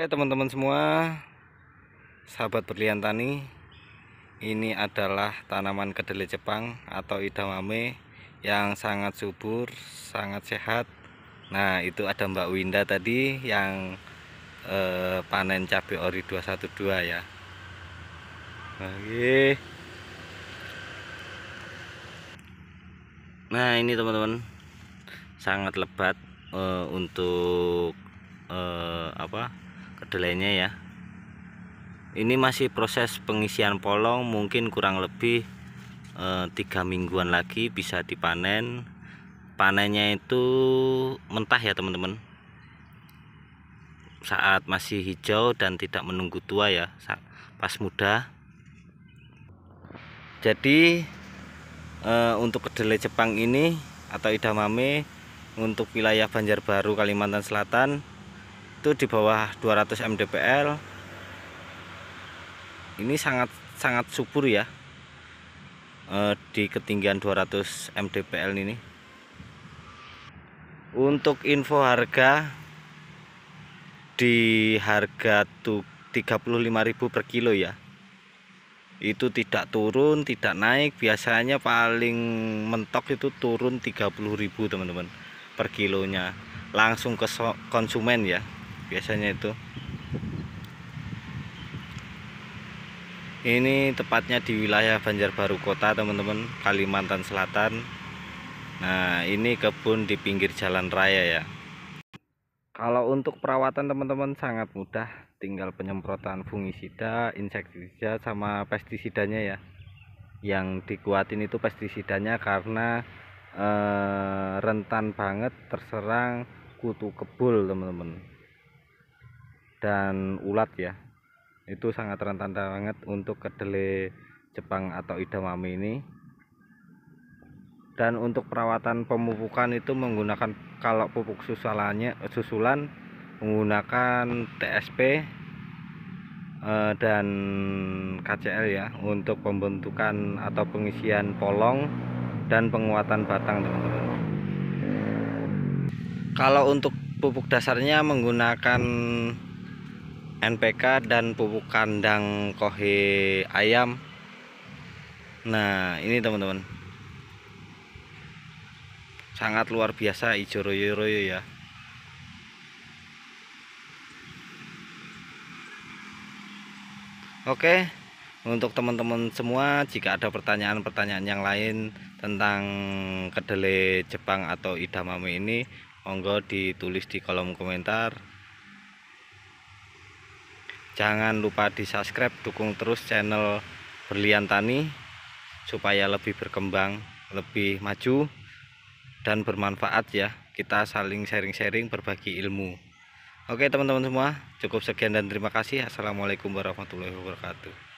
Oke teman-teman semua Sahabat berlian tani Ini adalah tanaman kedelai Jepang Atau idamame Yang sangat subur Sangat sehat Nah itu ada Mbak Winda tadi Yang eh, panen cabai ori 212 ya Oke Nah ini teman-teman Sangat lebat eh, Untuk eh, Apa kedelainya ya ini masih proses pengisian polong mungkin kurang lebih eh, tiga e, mingguan lagi bisa dipanen panennya itu mentah ya teman-teman saat masih hijau dan tidak menunggu tua ya pas muda jadi e, untuk kedelai Jepang ini atau idamame untuk wilayah Banjarbaru Kalimantan Selatan itu di bawah 200 mdpl ini sangat sangat subur ya eh, di ketinggian 200 mdpl ini untuk info harga di harga tuh 35.000 per kilo ya itu tidak turun tidak naik biasanya paling mentok itu turun 30.000 teman-teman per kilonya langsung ke konsumen ya biasanya itu ini tepatnya di wilayah Banjarbaru Kota teman-teman Kalimantan Selatan nah ini kebun di pinggir jalan raya ya kalau untuk perawatan teman-teman sangat mudah tinggal penyemprotan fungisida insektisida sama pestisidanya ya yang dikuatin itu pestisidanya karena eh, rentan banget terserang kutu kebul teman-teman dan ulat ya itu sangat rentan banget untuk kedelai Jepang atau Idamami ini dan untuk perawatan pemupukan itu menggunakan kalau pupuk susulannya susulan menggunakan TSP eh, dan KCL ya untuk pembentukan atau pengisian polong dan penguatan batang teman-teman kalau untuk pupuk dasarnya menggunakan NPK dan pupuk kandang kohe ayam nah ini teman-teman sangat luar biasa hijau royo-royo ya Oke, untuk teman-teman semua, jika ada pertanyaan-pertanyaan yang lain tentang kedelai Jepang atau idamame ini, monggo ditulis di kolom komentar jangan lupa di subscribe dukung terus channel berlian tani supaya lebih berkembang lebih maju dan bermanfaat ya kita saling sharing-sharing berbagi ilmu oke teman-teman semua cukup sekian dan terima kasih assalamualaikum warahmatullahi wabarakatuh